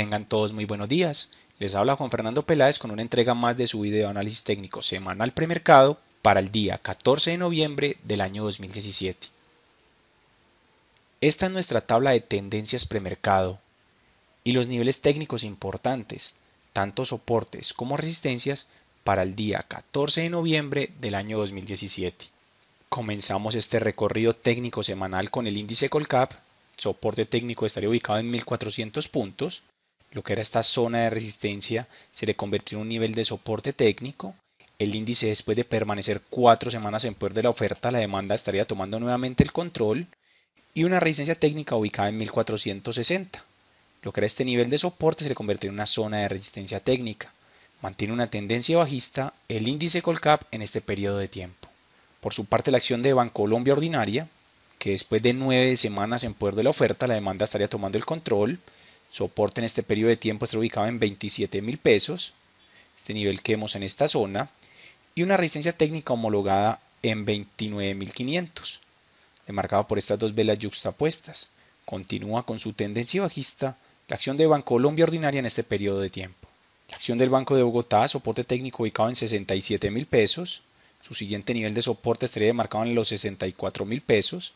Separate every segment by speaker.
Speaker 1: Vengan todos muy buenos días. Les habla Juan Fernando Peláez con una entrega más de su video análisis técnico semanal premercado para el día 14 de noviembre del año 2017. Esta es nuestra tabla de tendencias premercado y los niveles técnicos importantes, tanto soportes como resistencias, para el día 14 de noviembre del año 2017. Comenzamos este recorrido técnico semanal con el índice Colcap, soporte técnico estaría ubicado en 1400 puntos, lo que era esta zona de resistencia se le convirtió en un nivel de soporte técnico. El índice después de permanecer cuatro semanas en poder de la oferta, la demanda estaría tomando nuevamente el control y una resistencia técnica ubicada en 1460. Lo que era este nivel de soporte se le convirtió en una zona de resistencia técnica. Mantiene una tendencia bajista el índice Colcap en este periodo de tiempo. Por su parte, la acción de Bancolombia Ordinaria, que después de nueve semanas en poder de la oferta, la demanda estaría tomando el control soporte en este periodo de tiempo está ubicado en 27 mil pesos, este nivel que vemos en esta zona, y una resistencia técnica homologada en 29.500, demarcado por estas dos velas yuxtapuestas. Continúa con su tendencia bajista la acción de Banco Colombia ordinaria en este periodo de tiempo. La acción del Banco de Bogotá, soporte técnico ubicado en 67 mil pesos. Su siguiente nivel de soporte estaría demarcado en los 64 mil pesos.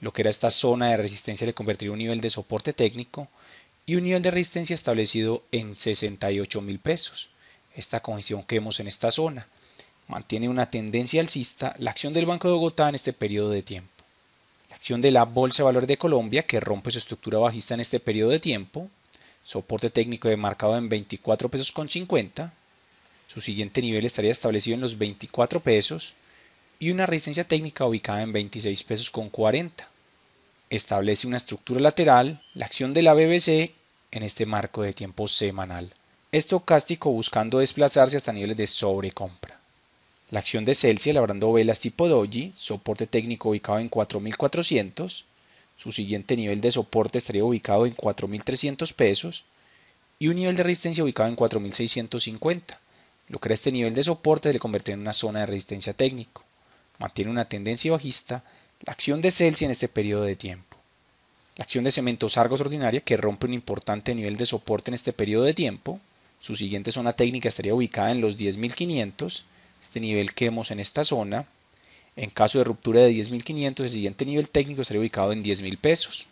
Speaker 1: Lo que era esta zona de resistencia le convertiría en un nivel de soporte técnico y un nivel de resistencia establecido en 68 mil pesos. Esta congestión que vemos en esta zona mantiene una tendencia alcista la acción del Banco de Bogotá en este periodo de tiempo. La acción de la Bolsa de Valores de Colombia, que rompe su estructura bajista en este periodo de tiempo, soporte técnico de marcado en 24 pesos con 50, su siguiente nivel estaría establecido en los 24 pesos y una resistencia técnica ubicada en 26 pesos con 40 establece una estructura lateral, la acción de la BBC en este marco de tiempo semanal, estocástico buscando desplazarse hasta niveles de sobrecompra. La acción de Celsius labrando velas tipo doji, soporte técnico ubicado en 4400, su siguiente nivel de soporte estaría ubicado en 4300 pesos y un nivel de resistencia ubicado en 4650. Lo que era este nivel de soporte se le convirtió en una zona de resistencia técnico. Mantiene una tendencia bajista la acción de celsius en este periodo de tiempo. La acción de Cementos Argos ordinaria que rompe un importante nivel de soporte en este periodo de tiempo. Su siguiente zona técnica estaría ubicada en los 10.500, este nivel que vemos en esta zona. En caso de ruptura de 10.500, el siguiente nivel técnico estaría ubicado en 10.000 pesos.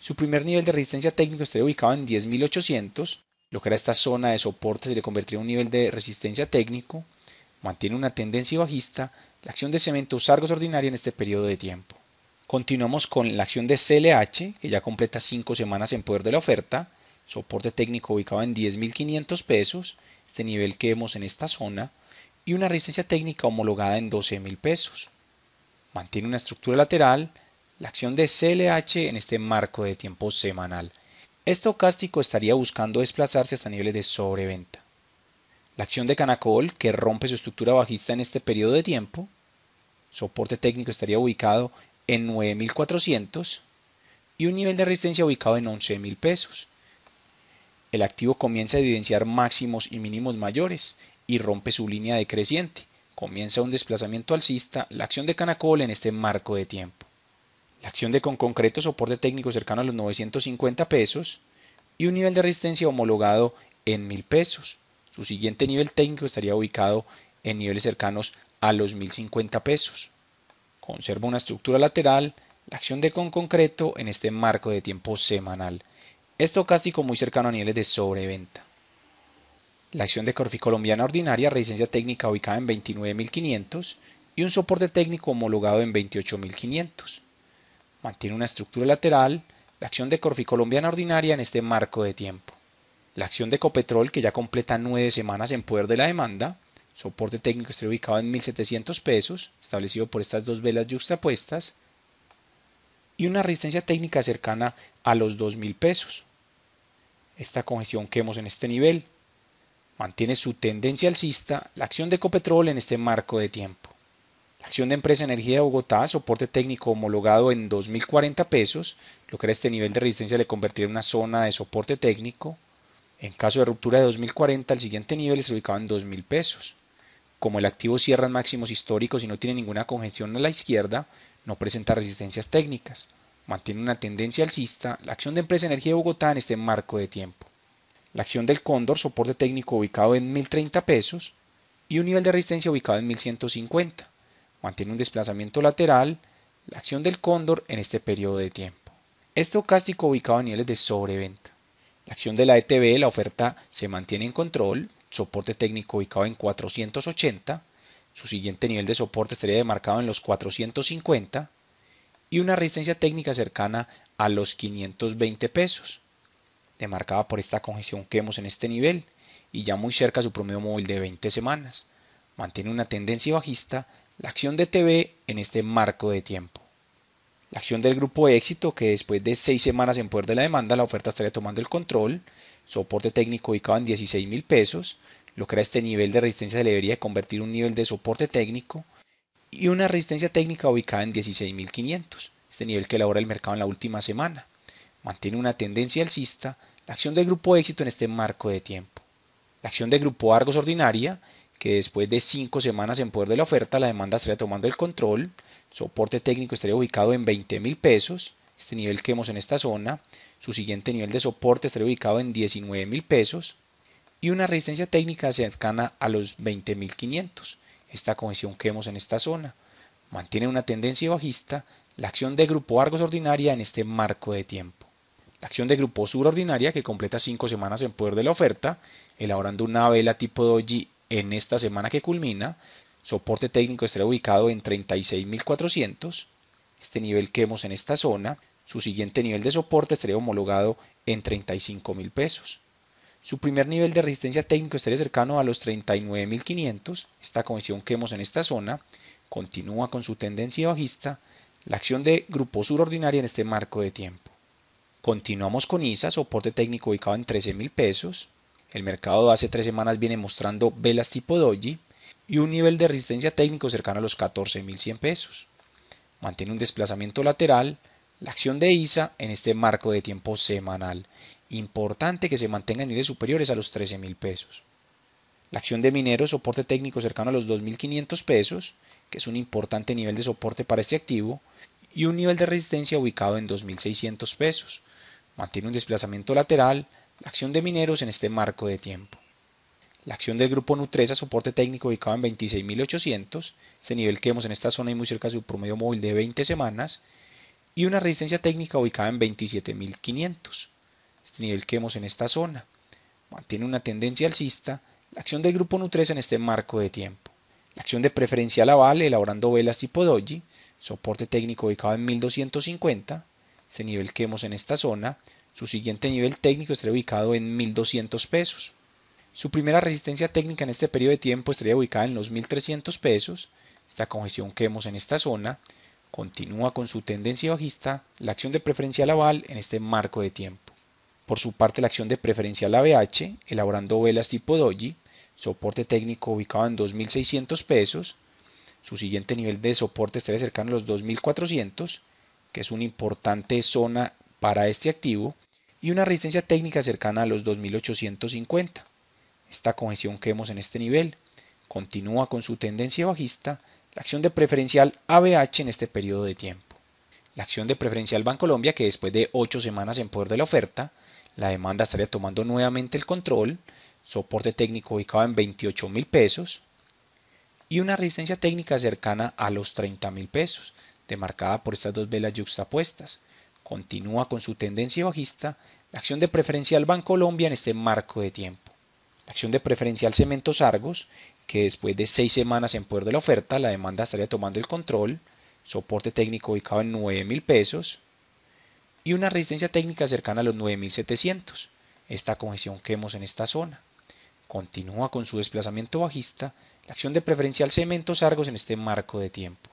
Speaker 1: Su primer nivel de resistencia técnico estaría ubicado en 10.800, lo que era esta zona de soporte se le convertiría en un nivel de resistencia técnico mantiene una tendencia bajista, la acción de cementos Argos ordinaria en este periodo de tiempo. Continuamos con la acción de CLH, que ya completa 5 semanas en poder de la oferta, soporte técnico ubicado en 10.500 pesos, este nivel que vemos en esta zona, y una resistencia técnica homologada en 12.000 pesos. Mantiene una estructura lateral, la acción de CLH en este marco de tiempo semanal. Estocástico estaría buscando desplazarse hasta niveles de sobreventa. La acción de Canacol, que rompe su estructura bajista en este periodo de tiempo, soporte técnico estaría ubicado en 9.400 y un nivel de resistencia ubicado en 11.000 pesos. El activo comienza a evidenciar máximos y mínimos mayores y rompe su línea decreciente. Comienza un desplazamiento alcista, la acción de Canacol en este marco de tiempo. La acción de con concreto soporte técnico cercano a los 950 pesos y un nivel de resistencia homologado en 1000 pesos. Su siguiente nivel técnico estaría ubicado en niveles cercanos a los 1050 pesos. Conserva una estructura lateral, la acción de con concreto en este marco de tiempo semanal. Estocástico muy cercano a niveles de sobreventa. La acción de Corfi Colombiana Ordinaria, resistencia técnica ubicada en 29.500 y un soporte técnico homologado en 28.500. Mantiene una estructura lateral, la acción de Corfi Colombiana Ordinaria en este marco de tiempo. La acción de Copetrol, que ya completa nueve semanas en poder de la demanda, soporte técnico estaría ubicado en 1.700 pesos, establecido por estas dos velas yuxtapuestas, y una resistencia técnica cercana a los 2.000 pesos. Esta congestión que vemos en este nivel mantiene su tendencia alcista la acción de Copetrol en este marco de tiempo. La acción de Empresa Energía de Bogotá, soporte técnico homologado en 2.040 pesos, lo que era este nivel de resistencia le convertiría en una zona de soporte técnico. En caso de ruptura de 2040, el siguiente nivel es ubicado en 2000 pesos. Como el activo cierra en máximos históricos y no tiene ninguna congestión a la izquierda, no presenta resistencias técnicas. Mantiene una tendencia alcista, la acción de Empresa Energía de Bogotá en este marco de tiempo. La acción del Cóndor, soporte técnico ubicado en 1030 pesos y un nivel de resistencia ubicado en 1150. Mantiene un desplazamiento lateral, la acción del Cóndor en este periodo de tiempo. Estocástico ubicado a niveles de sobreventa. La acción de la ETB, la oferta se mantiene en control, soporte técnico ubicado en 480, su siguiente nivel de soporte estaría demarcado en los 450 y una resistencia técnica cercana a los 520 pesos, demarcada por esta congestión que vemos en este nivel y ya muy cerca su promedio móvil de 20 semanas. Mantiene una tendencia bajista la acción de e TV en este marco de tiempo. La acción del grupo éxito que después de seis semanas en poder de la demanda, la oferta estaría tomando el control, soporte técnico ubicado en 16 mil pesos, lo que era este nivel de resistencia se debería convertir un nivel de soporte técnico y una resistencia técnica ubicada en 16.500, este nivel que elabora el mercado en la última semana. Mantiene una tendencia alcista la acción del grupo éxito en este marco de tiempo. La acción del grupo Argos ordinaria que después de cinco semanas en poder de la oferta, la demanda estaría tomando el control, soporte técnico estaría ubicado en 20 mil pesos, este nivel que vemos en esta zona, su siguiente nivel de soporte estaría ubicado en 19 mil pesos y una resistencia técnica cercana a los 20 mil 500, esta cohesión que vemos en esta zona. Mantiene una tendencia bajista la acción de grupo Argos ordinaria en este marco de tiempo. La acción de grupo sur ordinaria que completa 5 semanas en poder de la oferta, elaborando una vela tipo doji en esta semana que culmina. Soporte técnico estará ubicado en 36.400, este nivel que vemos en esta zona. Su siguiente nivel de soporte estaría homologado en 35.000 pesos. Su primer nivel de resistencia técnico estaría cercano a los 39.500, esta comisión que vemos en esta zona. Continúa con su tendencia bajista, la acción de grupo sur ordinaria en este marco de tiempo. Continuamos con ISA, soporte técnico ubicado en 13.000 pesos. El mercado hace tres semanas viene mostrando velas tipo doji y un nivel de resistencia técnico cercano a los 14.100 pesos. Mantiene un desplazamiento lateral la acción de ISA en este marco de tiempo semanal. Importante que se mantenga en niveles superiores a los 13.000 pesos. La acción de minero, soporte técnico cercano a los 2.500 pesos, que es un importante nivel de soporte para este activo, y un nivel de resistencia ubicado en 2.600 pesos. Mantiene un desplazamiento lateral, la acción de mineros en este marco de tiempo. La acción del grupo Nutresa, soporte técnico ubicado en 26.800, se este nivel que vemos en esta zona y muy cerca de su promedio móvil de 20 semanas, y una resistencia técnica ubicada en 27.500, este nivel que vemos en esta zona. Mantiene una tendencia alcista la acción del grupo Nutresa en este marco de tiempo. La acción de La aval elaborando velas tipo doji, soporte técnico ubicado en 1250, se este nivel que vemos en esta zona, su siguiente nivel técnico estaría ubicado en 1.200 pesos. Su primera resistencia técnica en este periodo de tiempo estaría ubicada en los 1.300 pesos. Esta congestión que vemos en esta zona continúa con su tendencia bajista, la acción de preferencial aval en este marco de tiempo. Por su parte, la acción de preferencial ABH, elaborando velas tipo doji, soporte técnico ubicado en 2.600 pesos, su siguiente nivel de soporte estaría cercano a los 2.400, que es una importante zona para este activo y una resistencia técnica cercana a los 2850. Esta congestión que vemos en este nivel continúa con su tendencia bajista, la acción de preferencial ABH en este periodo de tiempo. La acción de preferencial Bancolombia que después de 8 semanas en poder de la oferta, la demanda estaría tomando nuevamente el control, soporte técnico ubicado en 28 mil pesos y una resistencia técnica cercana a los 30 mil pesos, demarcada por estas dos velas yuxtapuestas continúa con su tendencia bajista, la acción de preferencial Bancolombia en este marco de tiempo. La acción de preferencial Cementos Argos, que después de seis semanas en poder de la oferta, la demanda estaría tomando el control, soporte técnico ubicado en 9.000 pesos y una resistencia técnica cercana a los 9.700, esta congestión que vemos en esta zona. Continúa con su desplazamiento bajista la acción de preferencial Cementos Argos en este marco de tiempo.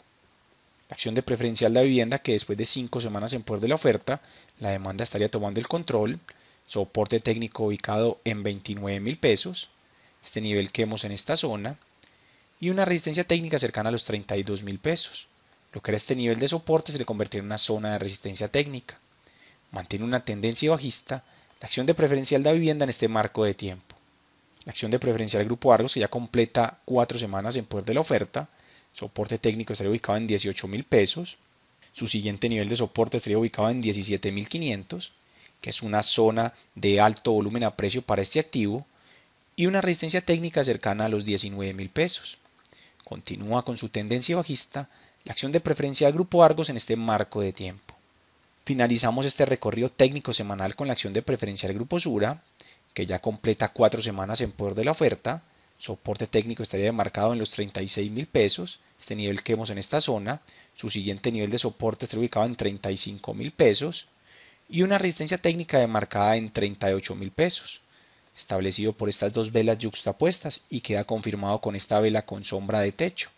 Speaker 1: La acción de preferencial de vivienda que después de 5 semanas en poder de la oferta, la demanda estaría tomando el control, soporte técnico ubicado en 29 mil pesos, este nivel que vemos en esta zona, y una resistencia técnica cercana a los 32 mil pesos. Lo que era este nivel de soporte se le convertiría en una zona de resistencia técnica. Mantiene una tendencia bajista la acción de preferencial de vivienda en este marco de tiempo. La acción de preferencial del Grupo Argos, que ya completa cuatro semanas en poder de la oferta, soporte técnico estaría ubicado en 18 mil pesos, su siguiente nivel de soporte estaría ubicado en 17 mil 500, que es una zona de alto volumen a precio para este activo, y una resistencia técnica cercana a los 19 mil pesos. Continúa con su tendencia bajista la acción de preferencia del grupo Argos en este marco de tiempo. Finalizamos este recorrido técnico semanal con la acción de preferencia del grupo Sura, que ya completa cuatro semanas en poder de la oferta, soporte técnico estaría demarcado en los 36 mil pesos, este nivel que vemos en esta zona, su siguiente nivel de soporte estaría ubicado en 35 mil pesos y una resistencia técnica demarcada en 38 mil pesos, establecido por estas dos velas yuxtapuestas y queda confirmado con esta vela con sombra de techo.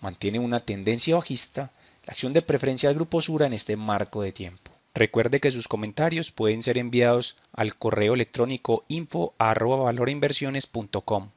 Speaker 1: Mantiene una tendencia bajista, la acción de preferencia del grupo Sura en este marco de tiempo. Recuerde que sus comentarios pueden ser enviados al correo electrónico info@valorinversiones.com.